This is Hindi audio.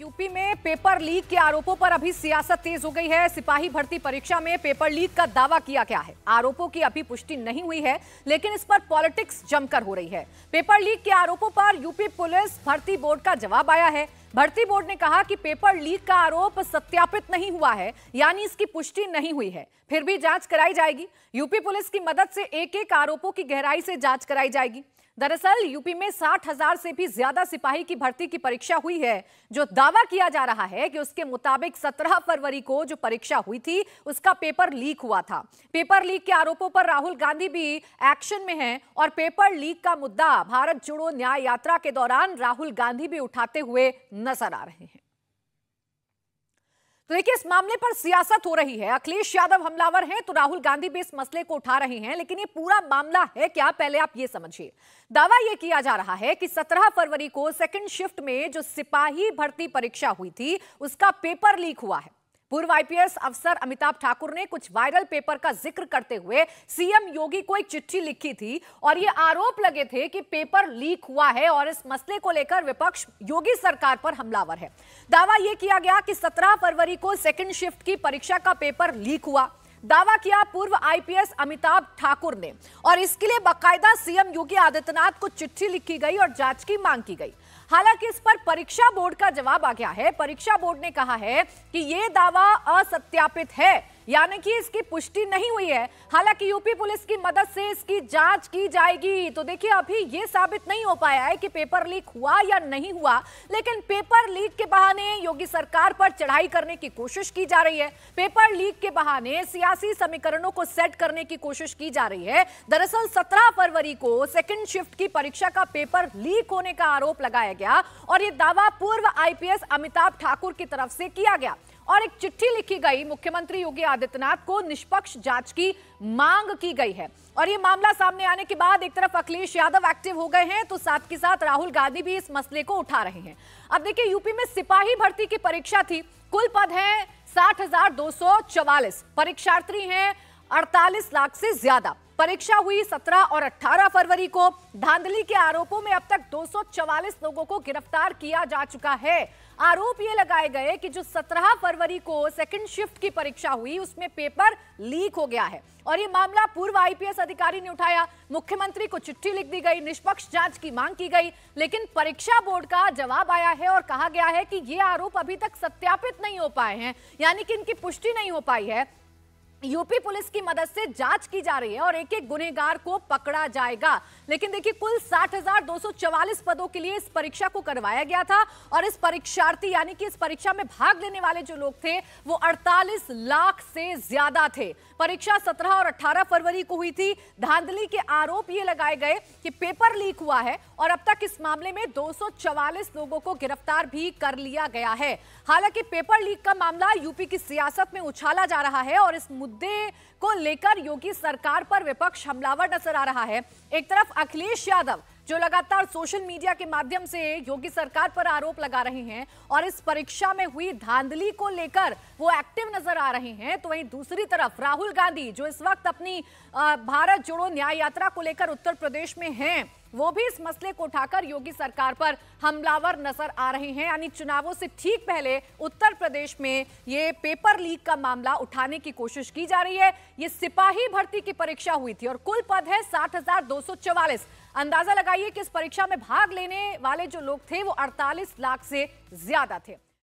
यूपी में पेपर लीक के आरोपों पर अभी सियासत तेज हो गई है सिपाही भर्ती परीक्षा में पेपर लीक का दावा किया गया है आरोपों की अभी पुष्टि नहीं हुई है लेकिन इस पर पॉलिटिक्स जमकर हो रही है पेपर लीक के आरोपों पर यूपी पुलिस भर्ती बोर्ड का जवाब आया है भर्ती बोर्ड ने कहा कि पेपर लीक का आरोप सत्यापित नहीं हुआ है यानी इसकी पुष्टि नहीं हुई है फिर भी जांच कराई जाएगी यूपी पुलिस की मदद से एक एक आरोपों की गहराई से जांच कराई जाएगी दरअसल यूपी में साठ हजार से भी ज्यादा सिपाही की भर्ती की परीक्षा हुई है जो दावा किया जा रहा है कि उसके मुताबिक 17 फरवरी को जो परीक्षा हुई थी उसका पेपर लीक हुआ था पेपर लीक के आरोपों पर राहुल गांधी भी एक्शन में हैं और पेपर लीक का मुद्दा भारत जोड़ो न्याय यात्रा के दौरान राहुल गांधी भी उठाते हुए नजर आ रहे हैं तो देखिए इस मामले पर सियासत हो रही है अखिलेश यादव हमलावर हैं तो राहुल गांधी भी इस मसले को उठा रहे हैं लेकिन ये पूरा मामला है क्या पहले आप ये समझिए दावा यह किया जा रहा है कि 17 फरवरी को सेकंड शिफ्ट में जो सिपाही भर्ती परीक्षा हुई थी उसका पेपर लीक हुआ है पूर्व आईपीएस अफसर अमिताभ ठाकुर ने कुछ वायरल पेपर का जिक्र करते हुए सीएम योगी को एक चिट्ठी लिखी थी और ये आरोप लगे थे कि पेपर लीक हुआ है और इस मसले को लेकर विपक्ष योगी सरकार पर हमलावर है दावा यह किया गया कि 17 फरवरी को सेकेंड शिफ्ट की परीक्षा का पेपर लीक हुआ दावा किया पूर्व आईपीएस अमिताभ ठाकुर ने और इसके लिए बकायदा सीएम योगी आदित्यनाथ को चिट्ठी लिखी गई और जांच की मांग की गई हालांकि इस पर परीक्षा बोर्ड का जवाब आ गया है परीक्षा बोर्ड ने कहा है कि यह दावा असत्यापित है यानी कि इसकी पुष्टि नहीं हुई है हालांकि यूपी पुलिस की मदद से इसकी जांच की जाएगी तो देखिए अभी ये साबित नहीं हो पाया है कि पेपर लीक हुआ या नहीं हुआ लेकिन पेपर लीक के बहाने योगी सरकार पर चढ़ाई करने की कोशिश की जा रही है पेपर लीक के बहाने सियासी समीकरणों को सेट करने की कोशिश की जा रही है दरअसल सत्रह फरवरी को सेकेंड शिफ्ट की परीक्षा का पेपर लीक होने का आरोप लगाया गया और ये दावा पूर्व आईपीएस अमिताभ ठाकुर की तरफ से किया गया और एक चिट्ठी लिखी गई मुख्यमंत्री योगी आदित्यनाथ को निष्पक्ष जांच की मांग की गई है और ये मामला सामने आने के बाद एक तरफ अखिलेश यादव एक्टिव हो गए हैं तो साथ के साथ राहुल गांधी भी इस मसले को उठा रहे हैं अब देखिए यूपी में सिपाही भर्ती की परीक्षा थी कुल पद है साठ परीक्षार्थी हैं अड़तालीस लाख से ज्यादा परीक्षा हुई 17 और 18 फरवरी को धांधली के आरोपों में अब तक 244 लोगों को गिरफ्तार किया जा चुका है आरोप ये लगाए गए कि जो 17 फरवरी को सेकंड शिफ्ट की परीक्षा हुई उसमें पेपर लीक हो गया है और ये मामला पूर्व आईपीएस अधिकारी ने उठाया मुख्यमंत्री को चिट्ठी लिख दी गई निष्पक्ष जांच की मांग की गई लेकिन परीक्षा बोर्ड का जवाब आया है और कहा गया है कि ये आरोप अभी तक सत्यापित नहीं हो पाए हैं यानी कि इनकी पुष्टि नहीं हो पाई है यूपी पुलिस की मदद से जांच की जा रही है और एक एक गुनेगार को पकड़ा जाएगा लेकिन देखिए कुल 60,244 पदों के लिए इस परीक्षा को करवाया गया था और इस परीक्षार्थी यानी कि इस परीक्षा में भाग लेने वाले जो लोग थे वो 48 लाख से ज्यादा थे परीक्षा 17 और 18 फरवरी को हुई थी धांधली के आरोप ये लगाए गए कि पेपर लीक हुआ है और अब तक इस मामले में 244 लोगों को गिरफ्तार भी कर लिया गया है हालांकि पेपर लीक का मामला यूपी की सियासत में उछाला जा रहा है और इस मुद्दे को लेकर योगी सरकार पर विपक्ष हमलावर नजर आ रहा है एक तरफ अखिलेश यादव जो लगातार सोशल मीडिया के माध्यम से योगी सरकार पर आरोप लगा रहे हैं और इस परीक्षा में हुई धांधली को लेकर वो एक्टिव नजर आ रहे हैं तो वहीं दूसरी तरफ राहुल गांधी जो इस वक्त अपनी भारत जोड़ो न्याय यात्रा को लेकर उत्तर प्रदेश में हैं वो भी इस मसले को उठाकर योगी सरकार पर हमलावर नजर आ रहे हैं यानी चुनावों से ठीक पहले उत्तर प्रदेश में ये पेपर लीक का मामला उठाने की कोशिश की जा रही है ये सिपाही भर्ती की परीक्षा हुई थी और कुल पद है साठ अंदाजा लगाइए कि इस परीक्षा में भाग लेने वाले जो लोग थे वो अड़तालीस लाख से ज्यादा थे